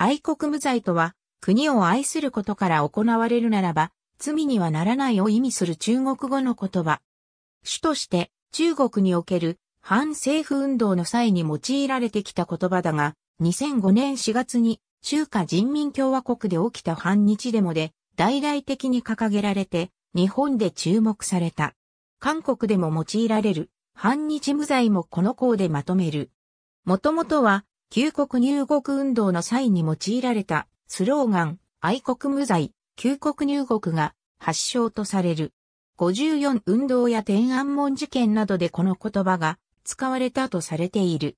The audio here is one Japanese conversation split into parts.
愛国無罪とは、国を愛することから行われるならば、罪にはならないを意味する中国語の言葉。主として中国における反政府運動の際に用いられてきた言葉だが、2005年4月に中華人民共和国で起きた反日デモで大々的に掲げられて日本で注目された。韓国でも用いられる反日無罪もこの項でまとめる。もともとは旧国入国運動の際に用いられたスローガン、愛国無罪、旧国入国が発祥とされる。54運動や天安門事件などでこの言葉が使われたとされている。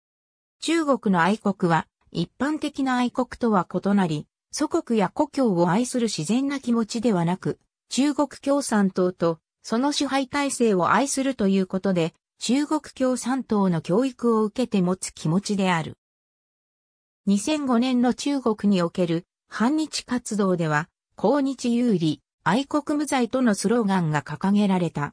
中国の愛国は一般的な愛国とは異なり、祖国や故郷を愛する自然な気持ちではなく、中国共産党とその支配体制を愛するということで、中国共産党の教育を受けて持つ気持ちである。2005年の中国における反日活動では、抗日有利、愛国無罪とのスローガンが掲げられた。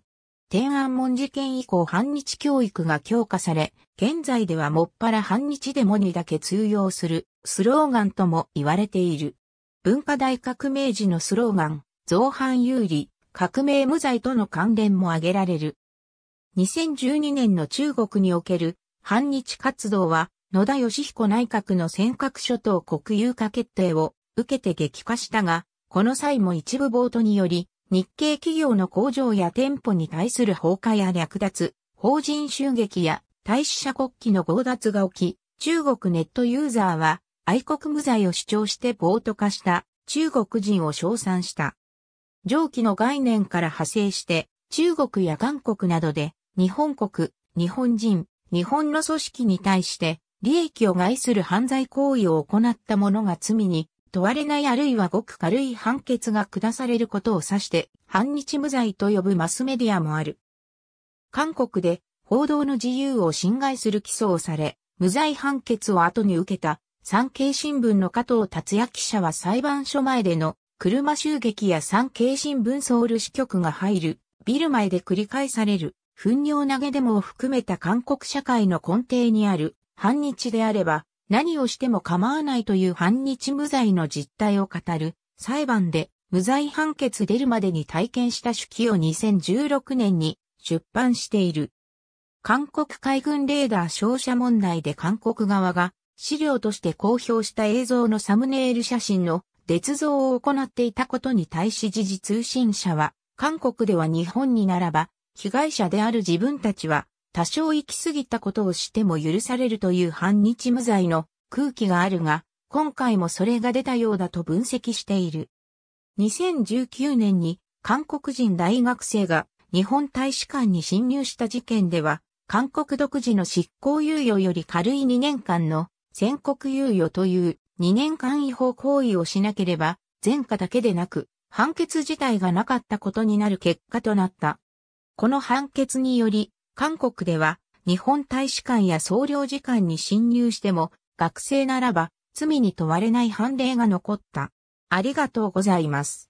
天安門事件以降反日教育が強化され、現在ではもっぱら反日デモにだけ通用するスローガンとも言われている。文化大革命時のスローガン、造反有利、革命無罪との関連も挙げられる。2012年の中国における反日活動は野田義彦内閣の尖閣諸島国有化決定を受けて激化したが、この際も一部冒頭により、日系企業の工場や店舗に対する放火や略奪、法人襲撃や大使者国旗の強奪が起き、中国ネットユーザーは愛国無罪を主張して暴徒化した中国人を称賛した。上記の概念から派生して、中国や韓国などで日本国、日本人、日本の組織に対して利益を害する犯罪行為を行った者が罪に問われないあるいはごく軽い判決が下されることを指して、反日無罪と呼ぶマスメディアもある。韓国で報道の自由を侵害する起訴をされ、無罪判決を後に受けた産経新聞の加藤達也記者は裁判所前での車襲撃や産経新聞ソウル支局が入るビル前で繰り返される糞尿投げデモを含めた韓国社会の根底にある反日であれば、何をしても構わないという反日無罪の実態を語る裁判で無罪判決出るまでに体験した手記を2016年に出版している。韓国海軍レーダー照射問題で韓国側が資料として公表した映像のサムネイル写真の捏造を行っていたことに対し時事通信社は、韓国では日本にならば、被害者である自分たちは多少行き過ぎたことをしても許されるという反日無罪の空気があるが、今回もそれが出たようだと分析している。2019年に韓国人大学生が日本大使館に侵入した事件では、韓国独自の執行猶予より軽い2年間の宣告猶予という2年間違法行為をしなければ、前科だけでなく、判決自体がなかったことになる結果となった。この判決により、韓国では、日本大使館や総領事館に侵入しても、学生ならば、罪に問われない判例が残った。ありがとうございます。